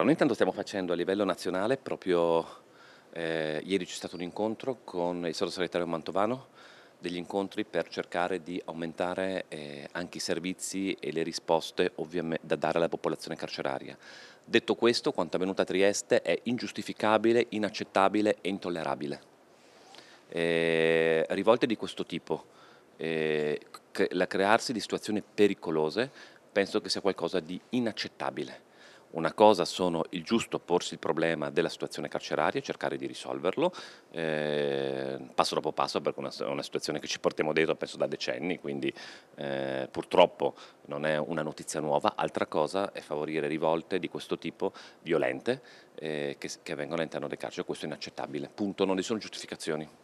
noi intanto stiamo facendo a livello nazionale, proprio eh, ieri c'è stato un incontro con il sottosegretario Mantovano, degli incontri per cercare di aumentare eh, anche i servizi e le risposte ovviamente da dare alla popolazione carceraria. Detto questo, quanto è avvenuto a Trieste è ingiustificabile, inaccettabile e intollerabile. Eh, rivolte di questo tipo, eh, la crearsi di situazioni pericolose, penso che sia qualcosa di inaccettabile. Una cosa sono il giusto porsi il problema della situazione carceraria e cercare di risolverlo eh, passo dopo passo perché è una, una, situazione che ci portiamo dentro penso da decenni, quindi eh, purtroppo non è una notizia nuova. Altra cosa è favorire rivolte di questo tipo violente eh, che, che avvengono all'interno del carcere, questo è inaccettabile. Punto, non ci sono giustificazioni.